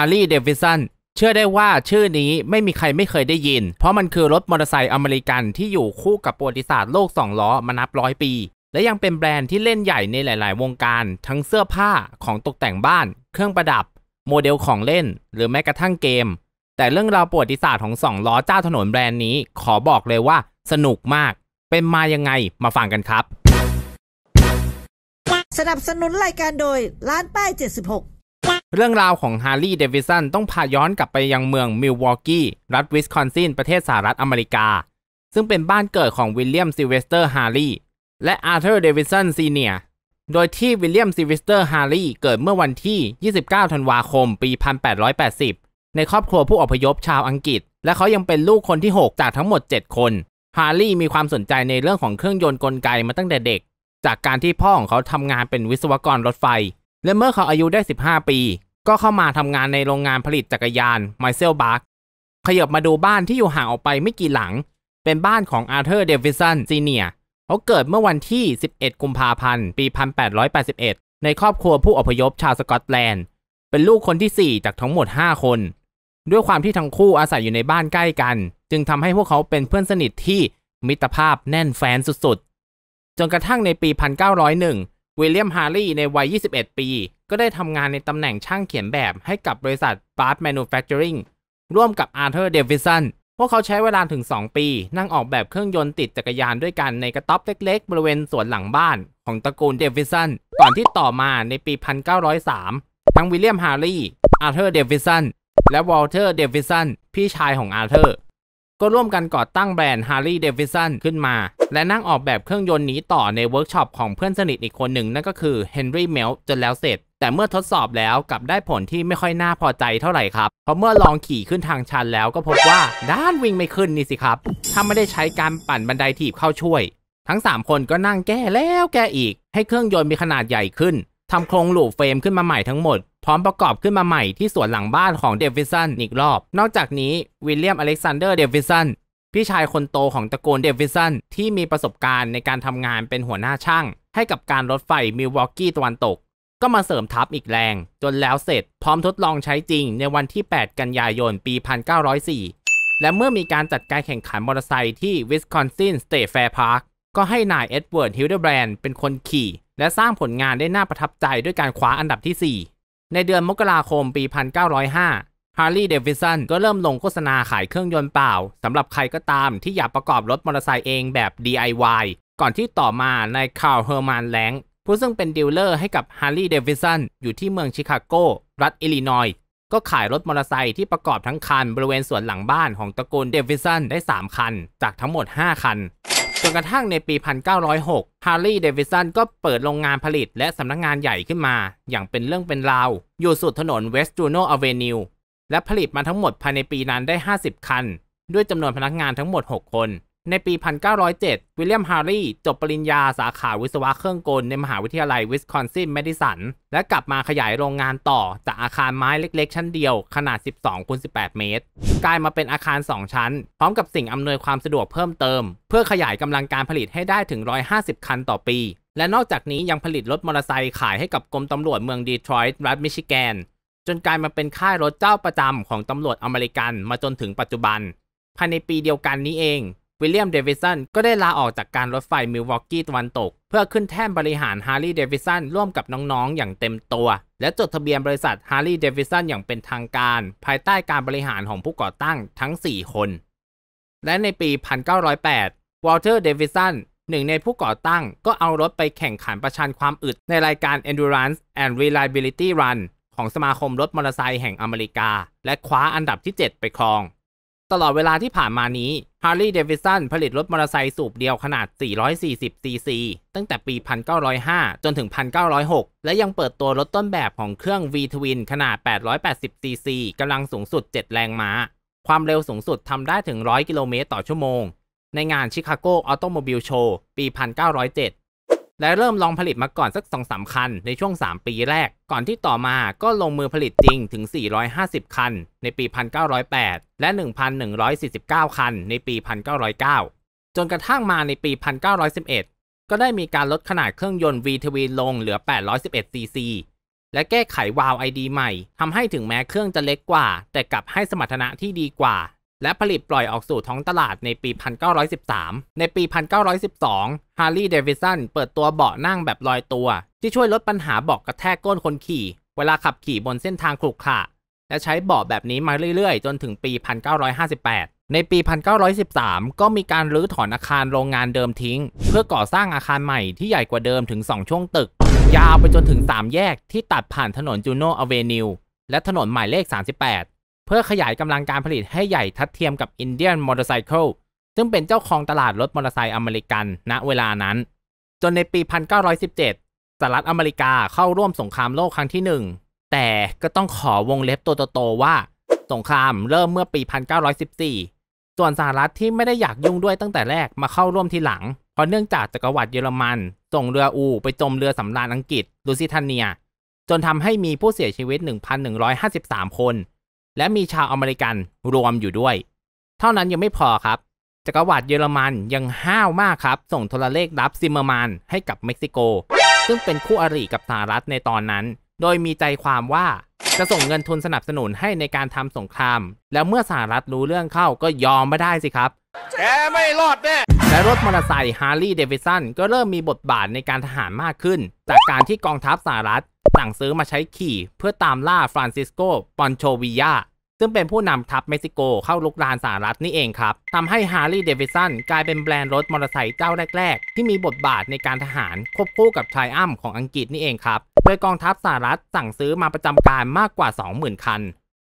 ฮาร์ลีย์เดวิสันเชื่อได้ว่าชื่อนี้ไม่มีใครไม่เคยได้ยิน เพราะมันคือรถมอเตอร์ไซค์อเมริกันที่อยู่คู่กับประวัติศาสตร์โลก 2 ล้อมานับร้อยปี และยังเป็นแบรนด์ที่เล่นใหญ่ในหลาย ๆ วงการ ทั้งเสื้อผ้าของตกแต่งบ้าน เครื่องประดับ โมเดลของเล่น หรือแม้กระทั่งเกม แต่เรื่องราวประวัติศาสตร์ของ 2 ล้อเจ้าถนนแบรนด์นี้ขอบอกเลยว่าสนุกมาก เป็นมายังไงมาฟังกันครับ สนับสนุนรายการโดยร้านป้าย76เรื่องราวของฮาร์รีเดวิสันต้องพาย้อนกลับไปยังเมืองมิลวอกกี้ รัฐวิสคอนซิน ประเทศสหรัฐอเมริกา ซึ่งเป็นบ้านเกิดของวิลเลียมซิเวสเตอร์ฮาร์รีและอาร์เธอร์เดวิสันซีเนียโดยที่วิลเลียมซิเวสเตอร์ฮาร์รีเกิดเมื่อวันที่ 29 ธันวาคม ปี 1880 ในครอบครัวผู้อพยพชาวอังกฤษ และเขายังเป็นลูกคนที่ 6 จากทั้งหมด 7 คน ฮาร์รีมีความสนใจในเรื่องของเครื่องยนต์กลไกมาตั้งแต่เด็กจากการที่พ่อของเขาทำงานเป็นวิศวกรรถไฟและเมื่อเขาอายุได้ 15 ปี ก็เข้ามาทำงานในโรงงานผลิตจักรยานไมเซลบาร์กขยับมาดูบ้านที่อยู่ห่างออกไปไม่กี่หลัง เป็นบ้านของอาร์เธอร์เดวิสันซีเนียเขาเกิดเมื่อวันที่ 11 กุมภาพันธ์ ปี 1881 ในครอบครัวผู้อพยพชาวสกอตแลนด์ เป็นลูกคนที่ 4 จากทั้งหมด 5 คน ด้วยความที่ทั้งคู่อาศัยอยู่ในบ้านใกล้กัน จึงทำให้พวกเขาเป็นเพื่อนสนิทที่มิตรภาพแน่นแฟนสุดๆ จนกระทั่งในปี 1901วิลเลียม ฮาร์ลีในวัย 21 ปี ก็ได้ทำงานในตำแหน่งช่างเขียนแบบให้กับบริษัทาร์ดแมนูแฟคเจอริงร่วมกับอาร์เธอร์เดวิสันพวกเขาใช้เวลาถึง 2 ปีนั่งออกแบบเครื่องยนต์ติดจักรยานด้วยกันในกระต๊อบเล็กๆ บริเวณสวนหลังบ้านของตระกูลเดวิสันก่อนที่ต่อมาในปี 1903 ทั้งวิลเลียมฮาร์ลีอาร์เธอร์เดวิสันและวอลเทอร์เดวิสันพี่ชายของอาร์เธอร์ก็ร่วมกันก่อตั้งแบรนด์ฮาร์ลีเดวิสันขึ้นมาและนั่งออกแบบเครื่องยนต์นี้ต่อในเวิร์กช็อปของเพื่อนสนิทอีกคนหนึ่ง นั่นก็คือเฮนรี่เมลจนแล้วเสร็จ แต่เมื่อทดสอบแล้วกลับได้ผลที่ไม่ค่อยน่าพอใจเท่าไหร่ครับเพราะเมื่อลองขี่ขึ้นทางชันแล้วก็พบว่าด้านวิ่งไม่ขึ้นนี่สิครับ ถ้าไม่ได้ใช้การปั่นบันไดถีบเข้าช่วย ทั้ง 3 คนก็นั่งแก้แล้วแก้อีกให้เครื่องยนต์มีขนาดใหญ่ขึ้นทำโครงหลูเฟรมขึ้นมาใหม่ทั้งหมดพร้อมประกอบขึ้นมาใหม่ที่สวนหลังบ้านของเดวิสันอีกรอบ นอกจากนี้วิลเลียมอเล็กซานเดอร์เดวิสันพี่ชายคนโตของตระกูลเดวิสันที่มีประสบการณ์ในการทำงานเป็นหัวหน้าช่าง ให้กับการรถไฟมิววอกกี้ตะวันตก ก็มาเสริมทัพอีกแรง จนแล้วเสร็จ พร้อมทดลองใช้จริงในวันที่ 8 กันยายนปี 1904 และเมื่อมีการจัดการแข่งขันมอเตอร์ไซค์ที่วิสคอนซินสเตทแฟร์พาร์คก็ให้นายเอ็ดเวิร์ดฮิลเดอร์แบรนด์เป็นคนขี่ และสร้างผลงานได้น่าประทับใจด้วยการคว้าอันดับที่ 4 ในเดือนมกราคมปี 1905ฮาร์ลีย์เดวิสันก็เริ่มลงโฆษณาขายเครื่องยนต์เปล่า สำหรับใครก็ตามที่อยากประกอบรถมอเตอร์ไซค์เองแบบ DIY ก่อนที่ต่อมาในคาร์เฮอร์มานแลงผู้ซึ่งเป็นดีลเลอร์ให้กับฮาร์ลีย์เดวิสันอยู่ที่เมืองชิคาโกรัฐอิลลินอย์ก็ขายรถมอเตอร์ไซค์ที่ประกอบทั้งคันบริเวณส่วนหลังบ้านของตระกูลเดวิสันได้ 3 คัน จากทั้งหมด 5 คันจนกระทั่งในปี 1906ฮาร์ลีย์เดวิสันก็เปิดโรงงานผลิตและสำนักงงานใหญ่ขึ้นมาอย่างเป็นเรื่องเป็นราวอยู่สุดถนนเวสต์จูโนอเวนิวและผลิตมาทั้งหมดภายในปีนั้นได้ 50 คัน ด้วยจำนวนพนักงานทั้งหมด 6 คน ในปี 1907 วิลเลียม ฮาร์รีจบปริญญาสาขาวิศวะเครื่องกลในมหาวิทยาลัยวิสคอนซินแมดิสัน และกลับมาขยายโรงงานต่อ จากอาคารไม้เล็กๆ ชั้นเดียว ขนาด 12คูณ18 เมตร กลายมาเป็นอาคาร 2 ชั้นพร้อมกับสิ่งอำนวยความสะดวกเพิ่มเติม เพื่อขยายกำลังการผลิตให้ได้ถึง 150 คันต่อปี และนอกจากนี้ยังผลิตรถมอเตอร์ไซค์ขายให้กับกรมตำรวจเมืองดีทรอยต์รัฐมิชิแกนจนกลายมาเป็นค่ายรถเจ้าประจำของตำรวจอเมริกันมาจนถึงปัจจุบันภายในปีเดียวกันนี้เอง วิลเลียมเดวิสันก็ได้ลาออกจากการรถไฟมิลวอกกี้ตะวันตก เพื่อขึ้นแท่นบริหารฮาร์ลีย์เดวิสันร่วมกับน้องๆ อย่างเต็มตัว และจดทะเบียนบริษัทฮาร์ลีย์เดวิสันอย่างเป็นทางการ ภายใต้การบริหารของผู้ก่อตั้งทั้ง 4 คน และในปี 1908 วอลเตอร์เดวิสันหนึ่งในผู้ก่อตั้งก็เอารถไปแข่งขันประชันความอึดในรายการ Endurance and Reliability Run ของสมาคมรถมอเตอร์ไซค์แห่งอเมริกา และคว้าอันดับที่ 7 ไปครอง ตลอดเวลาที่ผ่านมานี้ Harley Davidson ผลิตรถมอเตอร์ไซค์สูบเดียวขนาด 440 ซีซีตั้งแต่ปี 1905 จนถึง 1906 และยังเปิดตัวรถต้นแบบของเครื่อง V-twin ขนาด 880 ซีซีกำลังสูงสุด 7 แรงม้า ความเร็วสูงสุดทำได้ถึง 100 กิโลเมตรต่อชั่วโมง ในงานชิคาโก ออโตโมบิลโชว์ปี 1907และเริ่มลองผลิตมาก่อนสัก2าคันในช่วง 3 ปีแรก ก่อนที่ต่อมาก็ลงมือผลิตจริงถึง 450 คันในปี 1908 และ 1,149 คันในปี 1909 จนกระทั่งมาในปี 1911 ก็ได้มีการลดขนาดเครื่องยนต์ VTV ลงเหลือ 811 cc และแก้ไขวาล์ว ID ใหม่ทำให้ถึงแม้เครื่องจะเล็กกว่า แต่กลับให้สมรรถนะที่ดีกว่าและผลิตปล่อยออกสู่ท้องตลาดในปี 1913 ในปี 1912ฮาร์ลีย์เดวิสันเปิดตัวเบาะนั่งแบบลอยตัว ที่ช่วยลดปัญหาเบาะกระแทกก้นคนขี่เวลาขับขี่บนเส้นทางขรุขระและใช้เบาะแบบนี้มาเรื่อยๆ จนถึงปี 1958 ในปี 1913 ก็มีการรื้อถอนอาคารโรงงานเดิมทิ้ง เพื่อก่อสร้างอาคารใหม่ที่ใหญ่กว่าเดิมถึง 2 ช่วงตึกยาวไปจนถึง3แยกที่ตัดผ่านถนนจูโน่อเวนิวและถนนหมายเลข 38เพื่อขยายกำลังการผลิตให้ใหญ่ทัดเทียมกับ Indian Motorcycle ซึ่งเป็นเจ้าของตลาดรถมอเตอร์ไซค์อเมริกันณเวลานั้น จนในปี 1917สหรัฐอเมริกาเข้าร่วมสงครามโลกครั้งที่ 1 แต่ก็ต้องขอวงเล็บตัวโตๆว่า สงครามเริ่มเมื่อปี 1914ส่วนสหรัฐที่ไม่ได้อยากยุ่งด้วยตั้งแต่แรกมาเข้าร่วมทีหลัง เพราะเนื่องจากจักรวรรดิเยอรมันส่งเรืออูไปจมเรือสำราญอังกฤษลูซิทาเนียจนทำให้มีผู้เสียชีวิต1,153คนและมีชาวอเมริกันรวมอยู่ด้วย เท่านั้นยังไม่พอครับ จักรวรรดิเยอรมันยังห้าวมากครับ ส่งโทรเลขรับซิมเมอร์มันให้กับเม็กซิโก ซึ่งเป็นคู่อริกับสหรัฐในตอนนั้น โดยมีใจความว่าจะส่งเงินทุนสนับสนุนให้ในการทำสงคราม แล้วเมื่อสหรัฐรู้เรื่องเข้าก็ยอมไม่ได้สิครับแกไม่รอดแน่และรถมอเตอร์ไซค์ฮาร์ลีย์เดวิสันก็เริ่มมีบทบาทในการทหารมากขึ้น จากการที่กองทัพสหรัฐสั่งซื้อมาใช้ขี่เพื่อตามล่าฟรานซิสโกปอนโชวิยาซึ่งเป็นผู้นำทัพเม็กซิโกเข้าลุกรานสหรัฐนี่เองครับทำให้ฮาร์ลีย์เดวิสันกลายเป็นแบรนด์รถมอเตอร์ไซค์เจ้าแรก ๆ ที่มีบทบาทในการทหารควบคู่กับไทรอัมของอังกฤษนี่เองครับ โดยกองทัพสหรัฐสั่งซื้อมาประจำการมากกว่า 20,000 คัน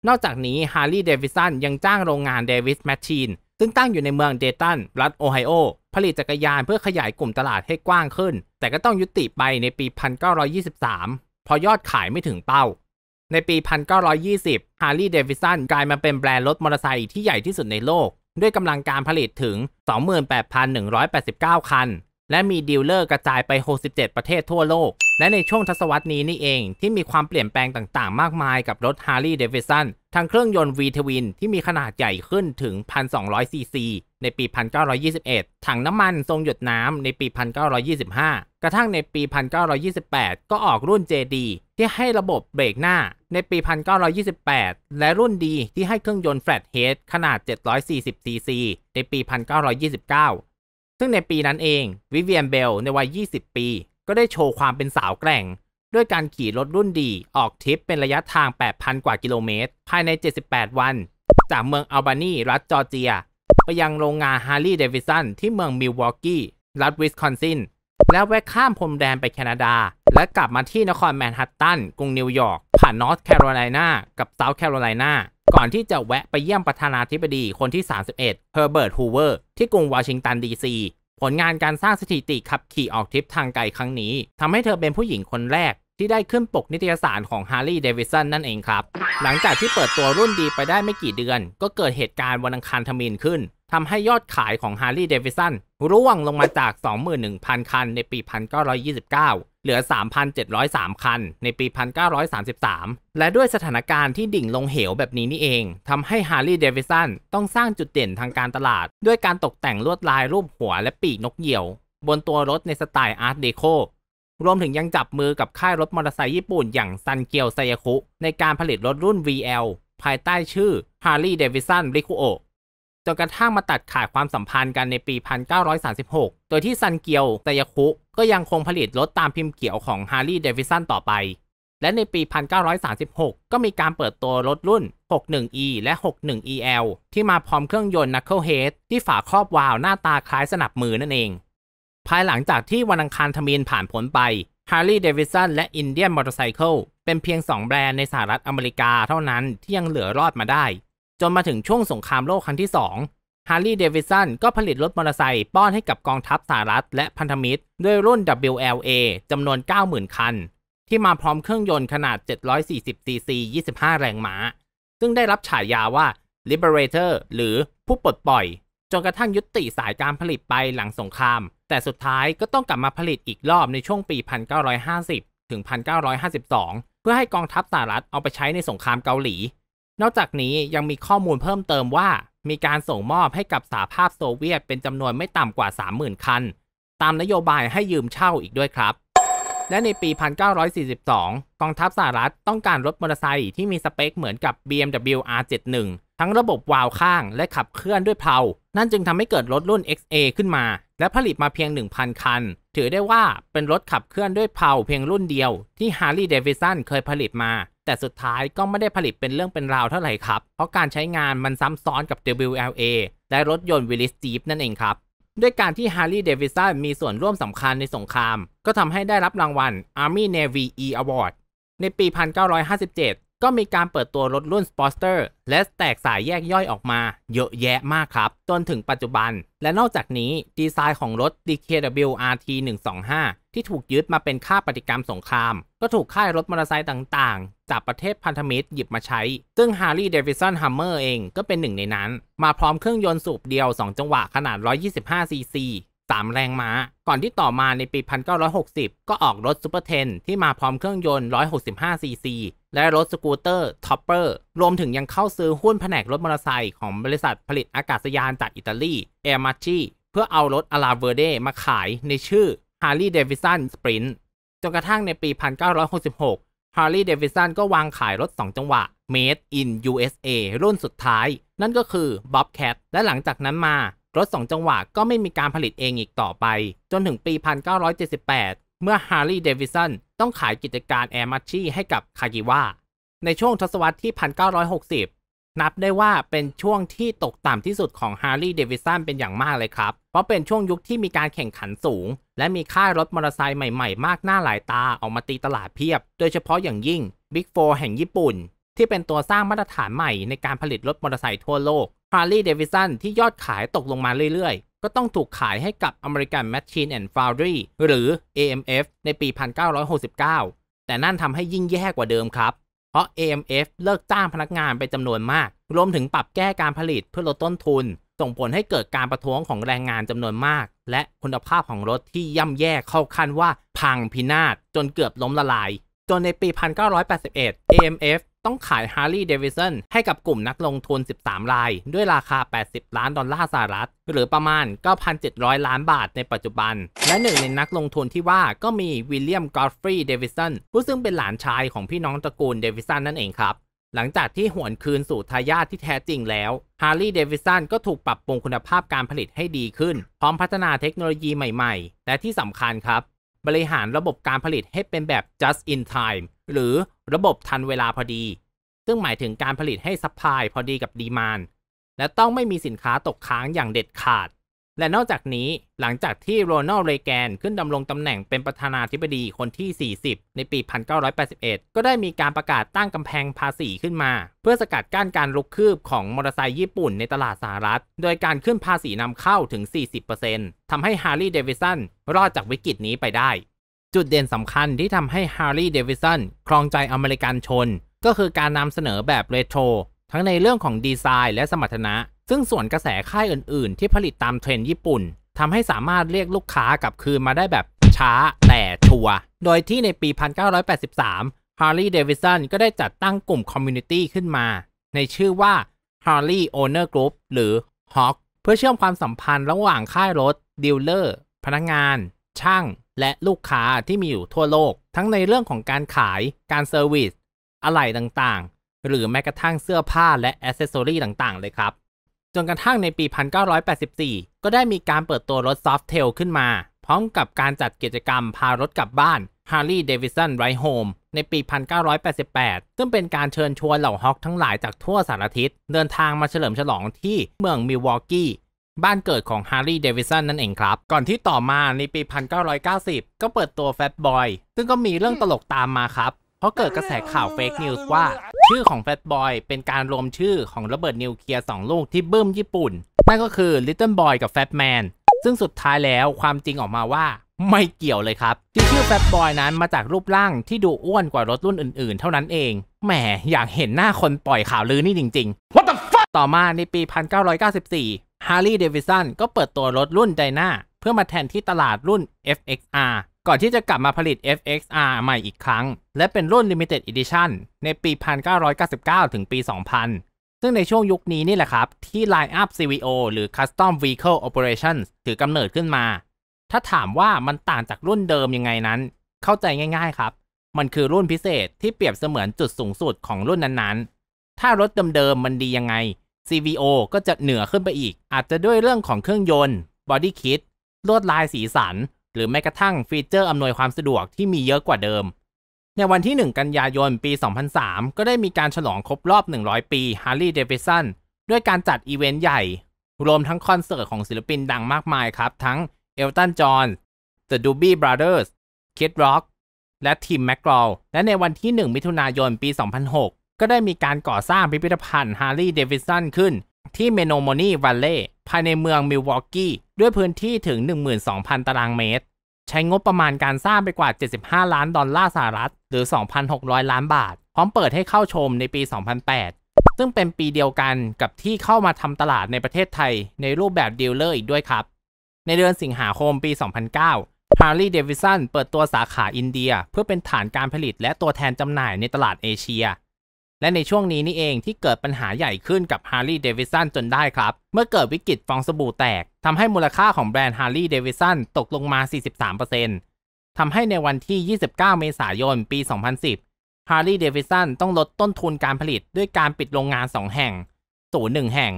นอกจากนี้ฮาร์ลีย์เดวิสันยังจ้างโรงงานเดวิสแมชชีนซึ่งตั้งอยู่ในเมืองเดตันรัฐโอไฮโอผลิตจักรยานเพื่อขยายกลุ่มตลาดให้กว้างขึ้น แต่ก็ต้องยุติไปในปี 1923พราะยอดขายไม่ถึงเป้า ในปี 1920 Harley Davidson กลายมาเป็นแบรนด์รถมอเตอร์ไซค์ที่ใหญ่ที่สุดในโลก ด้วยกำลังการผลิตถึง 28,189 คันและมีดีลเลอร์กระจายไป 67 ประเทศทั่วโลก และในช่วงทศวรรษนี้นี่เอง ที่มีความเปลี่ยนแปลงต่าง ๆ มากมายกับรถ Harley Davidson ทางเครื่องยนต์ V Twin ที่มีขนาดใหญ่ขึ้นถึง 1,200 cc ในปี 1921 ถังน้ำมันทรงหยดน้ำในปี 1925 กระทั่งในปี 1928 ก็ออกรุ่น JD ที่ให้ระบบเบรกหน้าในปี 1928 และรุ่นดีที่ให้เครื่องยนต์แฟลตเฮดขนาด 740 cc ในปี 1929ซึ่งในปีนั้นเองวิเวียนเบลในวัย 20 ปี ก็ได้โชว์ความเป็นสาวแกร่ง ด้วยการขี่รถรุ่นดีออกทริปเป็นระยะทาง 8,000 กว่ากิโลเมตร ภายใน 78 วัน จากเมืองอัลบานีรัฐจอร์เจียไปยังโรงงานฮาร์ลีย์เดวิสันที่เมืองมิลวอกกี้รัฐวิสคอนซิน แล้วแวะข้ามพรมแดนไปแคนาดา และกลับมาที่นครแมนฮัตตัน กรุงนิวยอร์กผ่านนอร์ทแคโรไลนากับเซาท์แคโรไลนาก่อนที่จะแวะไปเยี่ยมประธานาธิบดีคนที่ 31 เฮอร์เบิร์ต ฮูเวอร์ที่กรุงวอชิงตันดีซี ผลงานการสร้างสถิติขับขี่ออกทริปทางไกลครั้งนี้ ทำให้เธอเป็นผู้หญิงคนแรกที่ได้ขึ้นปกนิตยสารของฮาร์รีเดวิสันนั่นเองครับ หลังจากที่เปิดตัวรุ่นดีไปได้ไม่กี่เดือนก็เกิดเหตุการณ์วันอังคารทมินขึ้นทำให้ยอดขายของ Harley Davidson ร่วงลงมาจาก 21,000 คันในปี 1929 เหลือ 3,703 คันในปี 1933 และด้วยสถานการณ์ที่ดิ่งลงเหวแบบนี้นี่เองทำให้ Harley Davidson ต้องสร้างจุดเด่นทางการตลาด ด้วยการตกแต่งลวดลายรูปหัวและปีกนกเหยี่ยว บนตัวรถในสไตล์อาร์ตเดโครวมถึงยังจับมือกับค่ายรถมอเตอร์ไซค์ญี่ปุ่นอย่างซันเกียวไซยาคุในการผลิตรถรุ่น VL ภายใต้ชื่อ Harley Davidson r i k u o จนกระทั่งมาตัดขาดความสัมพันธ์กันในปี 1936 โดยที่ซันเกียวไตยคุ ก็ยังคงผลิตรถตามพิมพ์เกียวของฮาร์ลีย์เดวิสันต่อไป และในปี 1936 ก็มีการเปิดตัวรถรุ่น 61E และ 61EL ที่มาพร้อมเครื่องยนต์ Knucklehead ที่ฝาครอบวาล์วหน้าตาคล้ายสนับมือนั่นเอง ภายหลังจากที่วันอังคารทมีนผ่านผลไป Harley Davidson และ Indian Motorcycle เป็นเพียง2แบรนด์ในสหรัฐอเมริกาเท่านั้นที่ยังเหลือรอดมาได้จนมาถึงช่วงสงครามโลกครั้งที่2ฮาร์ลีย์เดวิสันก็ผลิตรถมอเตอร์ไซค์ป้อนให้กับกองทัพสหรัฐและพันธมิตรด้วยรุ่น WLA จำนวน 90,000 คัน ที่มาพร้อมเครื่องยนต์ขนาด 740ซีซี25 แรงม้า ซึ่งได้รับฉายาว่า Liberator หรือผู้ปลดปล่อย จนกระทั่งยุติสายการผลิตไปหลังสงคราม แต่สุดท้ายก็ต้องกลับมาผลิตอีกรอบในช่วงปี1950ถึง1952เพื่อให้กองทัพสหรัฐเอาไปใช้ในสงครามเกาหลีนอกจากนี้ยังมีข้อมูลเพิ่มเติมว่า มีการส่งมอบให้กับสหภาพโซเวียตเป็นจำนวนไม่ต่ำกว่า 30,000 คัน ตามนโยบายให้ยืมเช่าอีกด้วยครับ และในปี 1942 กองทัพสหรัฐต้องการรถมอเตอร์ไซค์ที่มีสเปคเหมือนกับ BMW R71 ทั้งระบบวาล์วข้างและขับเคลื่อนด้วยเพลานั่นจึงทำให้เกิดรถรุ่น XA ขึ้นมา และผลิตมาเพียง 1,000 คัน ถือได้ว่าเป็นรถขับเคลื่อนด้วยเพลาเพียงรุ่นเดียวที่ Harley Davidson เคยผลิตมา แต่สุดท้ายก็ไม่ได้ผลิตเป็นเรื่องเป็นราวเท่าไหร่ครับ เพราะการใช้งานมันซ้ำซ้อนกับ WLA และรถยนต์ Willys Jeep นั่นเองครับด้วยการที่ Harley Davidson มีส่วนร่วมสำคัญในสงคราม ก็ทำให้ได้รับรางวัล Army Navy E Award ในปี 1957ก็มีการเปิดตัวรถรุ่น Sportster และแตกสายแยกย่อยออกมา เยอะแยะมากครับ จนถึงปัจจุบัน และนอกจากนี้ ดีไซน์ของรถ DKW RT 125 ที่ถูกยึดมาเป็นค่าปฏิกรรมสงคราม ก็ถูกค่ายรถมอเตอร์ไซค์ต่าง ๆ จากประเทศพันธมิตรหยิบมาใช้ ซึ่ง Harley Davidson Hummer เองก็เป็นหนึ่งในนั้น มาพร้อมเครื่องยนต์สูบเดียว 2 จังหวะขนาด 125cc 3แรงม้า ก่อนที่ต่อมาในปี 1960 ก็ออกรถ Super 10ที่มาพร้อมเครื่องยนต์ 165cc และรถสกูตเตอร์ท็อปเปอร์รวมถึงยังเข้าซื้อหุ้นแผนกรถมอเตอร์ไซค์ของบริษัทผลิตอากาศยานจากอิตาลีเอร์มาชีเพื่อเอารถอาราเวเดมาขายในชื่อ Harley Davidson Sprint จนกระทั่งในปี 1966 Harley Davidson ก็วางขายรถ 2 จังหวะ Made in USA รุ่นสุดท้าย นั่นก็คือ Bobcat และหลังจากนั้นมารถ 2 จังหวะก็ไม่มีการผลิตเองอีกต่อไปจนถึงปี 1978เมื่อฮาร์ลีย์เดวิสันต้องขายกิจการแอร์มัชชี่ให้กับคากิวะในช่วงทศวรรษที่ 1960 นับได้ว่าเป็นช่วงที่ตกต่ำที่สุดของฮาร์ลีย์เดวิสันเป็นอย่างมากเลยครับ เพราะเป็นช่วงยุคที่มีการแข่งขันสูง และมีค่ายรถมอเตอร์ไซค์ใหม่ๆ มากหน้าหลายตาออกมาตีตลาดเพียบ โดยเฉพาะอย่างยิ่ง Big 4แห่งญี่ปุ่น ที่เป็นตัวสร้างมาตรฐานใหม่ ในการผลิตรถมอเตอร์ไซค์ทั่วโลกฮาร์ลีย์เดวิสันที่ยอดขายตกลงมาเรื่อยก็ต้องถูกขายให้กับ American Machine and Foundry หรือ AMF ในปี 1969 แต่นั่นทำให้ยิ่งแย่กว่าเดิมครับ เพราะ AMF เลิกจ้างพนักงานไปจำนวนมาก รวมถึงปรับแก้การผลิตเพื่อลดต้นทุน ส่งผลให้เกิดการประท้วงของแรงงานจำนวนมาก และคุณภาพของรถที่ย่ำแย่เข้าขั้นว่า พังพินาศจนเกือบล้มละลาย จนในปี 1981 AMF ต้องขาย Harley Davidson ให้กับกลุ่มนักลงทุน 13 ราย ด้วยราคา 80 ล้าน ดอลลาร์สหรัฐหรือประมาณ 9,700 ล้านบาทในปัจจุบัน และหนึ่งในนักลงทุนที่ว่าก็มีวิลเลียมกอร์ฟรีย์เดวิสันผู้ซึ่งเป็นหลานชายของพี่น้องตระกูลเดวิสันนั่นเองครับ หลังจากที่หวนคืนสู่ทายาทที่แท้จริงแล้วฮาร์ลีย์เดวิสันก็ถูกปรับปรุงคุณภาพการผลิตให้ดีขึ้น พร้อมพัฒนาเทคโนโลยีใหม่ๆและที่สำคัญครับบริหารระบบการผลิตให้เป็นแบบ just in time หรือระบบทันเวลาพอดี ซึ่งหมายถึงการผลิตให้ซัพพลายพอดีกับดีมาน และต้องไม่มีสินค้าตกค้างอย่างเด็ดขาดและนอกจากนี้หลังจากที่โรนัลด์เรแกน ขึ้นดำรงตำแหน่งเป็นประธานาธิบดีคนที่ 40 ในปี 1981 ก็ได้มีการประกาศตั้งกำแพงภาษีขึ้นมา เพื่อสกัดกั้นการลุกคืบของมอเตอร์ไซค์ญี่ปุ่นในตลาดสหรัฐ โดยการขึ้นภาษีนำเข้าถึง 40%ทำให้ฮาร์ลีย์เดวิสันรอดจากวิกฤตนี้ไปได้ จุดเด่นสำคัญที่ทำให้ฮาร์ลีย์เดวิสันครองใจอเมริกันชน ก็คือการนำเสนอแบบเรโทรทั้งในเรื่องของดีไซน์ และสมรรถนะซึ่งส่วนกระแสค่ายอื่นๆ ที่ผลิตตามเทรนด์ญี่ปุ่นทำให้สามารถเรียกลูกค้ากลับคืนมาได้แบบช้า แต่ ชัว โดยที่ในปี 1983 Harley Davidson ก็ได้จัดตั้งกลุ่มคอมมูนิตี้ขึ้นมา ในชื่อว่า Harley Owner Group หรือ h w k เพื่อเชื่อมความสัมพันธ์ระหว่างค่ายรถดีลเลอร์พนักงาน ช่างและลูกค้าที่มีอยู่ทั่วโลก ทั้งในเรื่องของการขายการเซอร์วิสอะไหล่ต่างๆ หรือแม้กระทั่งเสื้อผ้าและอ c เซสซอรีต่างๆ เลยครับจนกระทั่งในปี 1984 ก็ได้มีการเปิดตัวรถซอฟเทลขึ้นมา พร้อมกับการจัดกิจกรรมพารถกลับบ้าน Harley Davidson Ride Home ในปี 1988 ซึ่งเป็นการเชิญชวนเหล่าฮอกทั้งหลายจากทั่วสารทิศเดินทางมาเฉลิมฉลองที่เมืองมิลวอกกี้บ้านเกิดของฮาร์รี่เดวิสันนั่นเองครับ ก่อนที่ต่อมาในปี 1990 ก็เปิดตัวแฟตบอยซึ่งก็มีเรื่องตลกตามมาครับเพราะเกิดกระแสข่าวเฟกนิวส์ว่า ชื่อของแฟตบอยเป็นการรวมชื่อของระเบิดนิวเคลียร์ 2 ลูกที่บึ้มญี่ปุ่น นั่นก็คือลิตเติ้ลบอยกับแฟ t แมนซึ่งสุดท้ายแล้วความจริงออกมาว่า ไม่เกี่ยวเลยครับที่ชื่อแฟตบอยนั้นมาจากรูปร่างที่ดูอ้วนกว่ารถรุ่นอื่นๆเท่านั้นเอง แหมอยากเห็นหน้าคนปล่อยข่าวลือนี่จริงๆ What the fuck ต่อมาในปี 1994ฮาร์ลีย์เดวิสันก็เปิดตัวรถรุ่นไดนาเพื่อมาแทนที่ตลาดรุ่น FXR ก่อนที่จะกลับมาผลิต FXR ใหม่อีกครั้ง และเป็นรุ่น Limited Edition ในปี 1999 ถึงปี 2000 ซึ่งในช่วงยุคนี้นี่แหละครับ ที่ Line Up CVO หรือ Custom Vehicle Operations ถือกำเนิดขึ้นมา ถ้าถามว่ามันต่างจากรุ่นเดิมยังไงนั้น เข้าใจง่ายๆครับ มันคือรุ่นพิเศษที่เปรียบเสมือนจุดสูงสุดของรุ่นนั้นๆ ถ้ารถเดิมๆมันดียังไง CVO ก็จะเหนือขึ้นไปอีก อาจจะด้วยเรื่องของเครื่องยนต์บอดี้คิดลวดลายสีสันหรือแม้กระทั่งฟีเจอร์อำนวยความสะดวกที่มีเยอะกว่าเดิม ในวันที่ 1 กันยายนปี 2003 ก็ได้มีการฉลองครบรอบ 100 ปี h a r ลีย์เดวิสันด้วยการจัดอีเวนต์ใหญ่รวมทั้งคอนเสิร์ตของศิลปินดังมากมายครับ ทั้งเอลตันจอห์นเดอะดูบี้บราเดอร์ส Kid ร็อกและทีมแมก r a ลและในวันที่ 1 มิถุนายนปี 2006 ก็ได้มีการก่อสร้างพิพิธภัณฑ์ h a r ลีย์เดวิสันขึ้นที่เมโนโมนีวัลเล e ภายในเมืองมิลวอกกี้ด้วยพื้นที่ถึง 12,000 ตารางเมตร ใช้งบประมาณการสร้างไปกว่า 75 ล้านดอลลาร์สหรัฐหรือ 2,600 ล้านบาท พร้อมเปิดให้เข้าชมในปี 2008 ซึ่งเป็นปีเดียวกันกับที่เข้ามาทำตลาดในประเทศไทย ในรูปแบบดีลเลอร์อีกด้วยครับ ในเดือนสิงหาคมปี 2009 Harley Davidson เปิดตัวสาขาอินเดียเพื่อเป็นฐานการผลิตและตัวแทนจำหน่ายในตลาดเอเชียและในช่วงนี้นี่เองที่เกิดปัญหาใหญ่ขึ้นกับ Harley Davidson จนได้ครับ เมื่อเกิดวิกฤตฟองสบู่แตกทำให้มูลค่าของแบรนด์ Harley Davidson ตกลงมา 43%ทำให้ในวันที่ 29 เมษายน ปี 2010 Harley Davidson ต้องลดต้นทุนการผลิตด้วยการปิดโรงงาน 2 แห่งศูนย์หนึ่งแห่ง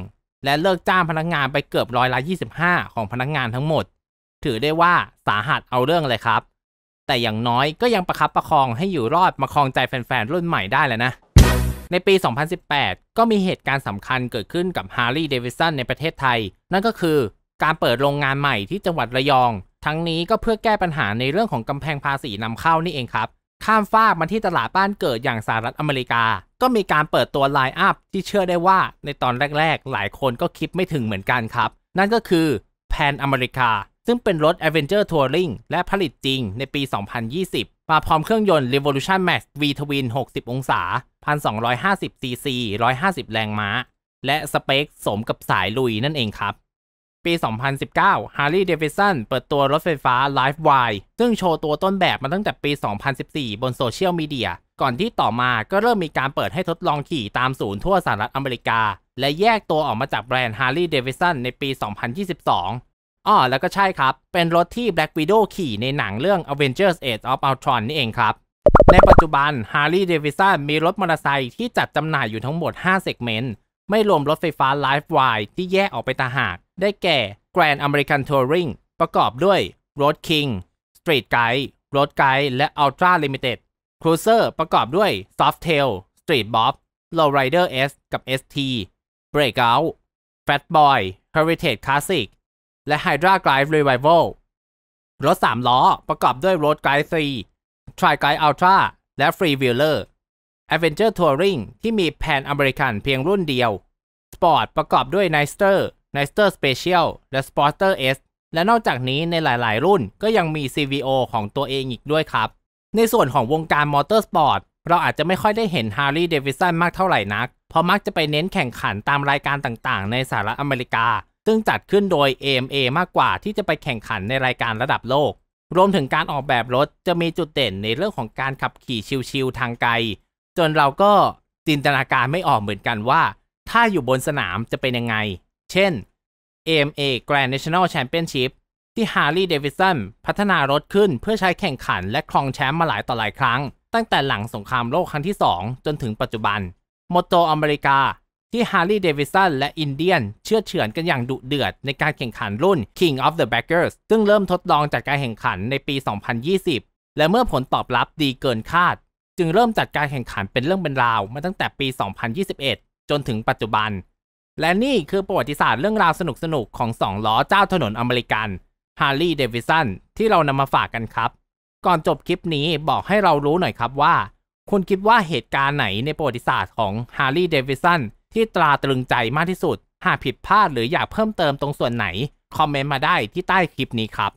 และเลิกจ้างพนักงานไปเกือบร้อยละ 25 ของพนักงานทั้งหมด ถือได้ว่าสาหัสเอาเรื่องเลยครับแต่อย่างน้อยก็ยังประคับประคองให้อยู่รอดมาครองใจแฟนๆรุ่นใหม่ได้แล้วนะในปี 2018 ก็มีเหตุการณ์สำคัญเกิดขึ้นกับฮาร์ลีย์เดวิสันในประเทศไทย นั่นก็คือการเปิดโรงงานใหม่ที่จังหวัดระยอง ทั้งนี้ก็เพื่อแก้ปัญหาในเรื่องของกำแพงภาษีนำเข้านี่เองครับ ข้ามฟากมาที่ตลาดบ้านเกิดอย่างสหรัฐอเมริกา ก็มีการเปิดตัวไลน์อัพที่เชื่อได้ว่าในตอนแรกๆ หลายคนก็คิดไม่ถึงเหมือนกันครับ นั่นก็คือแพนอเมริกาซึ่งเป็นรถ Avenger Touring และผลิตจริง ในปี 2020 มาพร้อมเครื่องยนต์ Revolution Max V Twin 60 องศา 1250 cc 150 แรงม้า และสเปคสมกับสายลุยนั่นเองครับ ปี 2019 Harley Davidson เปิดตัวรถไฟฟ้า Livewire ซึ่งโชว์ตัวต้นแบบมาตั้งแต่ปี 2014 บนโซเชียลมีเดีย ก่อนที่ต่อมาก็เริ่มมีการเปิดให้ทดลองขี่ตามศูนย์ทั่วสหรัฐอเมริกา และแยกตัวออกมาจากแบรนด์ Harley Davidson ในปี 2022อ๋อแล้วก็ใช่ครับ เป็นรถที่ Black Widow ขี่ในหนังเรื่อง Avengers Age of Ultron นี่เองครับในปัจจุบัน Harley Davidson มีรถมอเตอร์ไซค์ที่จัดจำหน่ายอยู่ทั้งหมด 5 เซกเมนต์ ไม่รวมรถไฟฟ้า Life Wire ที่แยกออกไปต่างหาก ได้แก่ Grand American Touring ประกอบด้วย Road King Street Guide Road Guide และ Ultra Limited Cruiser ประกอบด้วย Softail Street Bob Lowrider S กับ ST Breakout Fat Boy Heritage Classic และ Hydra Glide Revival รถ 3 ล้อ ประกอบด้วย Road Glide 3 Tri Glide Ultra และ Freewheeler a v e n t u r Touring ที่มีแ่นอเมริกันเพียงรุ่นเดียว Sport ประกอบด้วย n i s t e r n i s t e r Special และ Sporter S และนอกจากนี้ในหลายๆ รุ่นก็ยังมี CVO ของตัวเองอีกด้วยครับ ในส่วนของวงการมอเตอร์สปอร์ตเราอาจจะไม่ค่อยได้เห็น Harley Davidson มากเท่าไหร่นักเพราะมักจะไปเน้นแข่งขันตามรายการต่าง ๆ ในสหรัฐอเมริกาซึ่งจัดขึ้นโดย AMA มากกว่าที่จะไปแข่งขันในรายการระดับโลก รวมถึงการออกแบบรถจะมีจุดเด่นในเรื่องของการขับขี่ชิวๆทางไกล จนเราก็จินตนาการไม่ออกเหมือนกันว่า ถ้าอยู่บนสนามจะเป็นยังไง เช่น AMA Grand National Championship ที่ Harley Davidson พัฒนารถขึ้นเพื่อใช้แข่งขันและครองแชมป์มาหลายต่อหลายครั้ง ตั้งแต่หลังสงครามโลกครั้งที่ 2 จนถึงปัจจุบันมอโตอเมริกาที่ฮาร์ลีย์เดวิสันและอินเดียนเชื่อเฉือนกันอย่างดุเดือดในการแข่งขันรุ่น King of the Backers ซึ่งเริ่มทดลองจากการแข่งขันในปี 2020 และเมื่อผลตอบรับดีเกินคาด จึงเริ่มจัดการแข่งขันเป็นเรื่องเป็นราวมาตั้งแต่ปี 2021 จนถึงปัจจุบัน และนี่คือประวัติศาสตร์เรื่องราวสนุกๆของสองล้อเจ้าถนนอเมริกันฮาร์ลีย์เดวิสันที่เรานำมาฝากกันครับ ก่อนจบคลิปนี้บอกให้เรารู้หน่อยครับว่า คุณคิดว่าเหตุการณ์ไหนในประวัติศาสตร์ของฮาร์ลีย์เดวิสันที่ตราตรึงใจมากที่สุด หากผิดพลาดหรืออยากเพิ่มเติมตรงส่วนไหน คอมเมนต์มาได้ที่ใต้คลิปนี้ครับ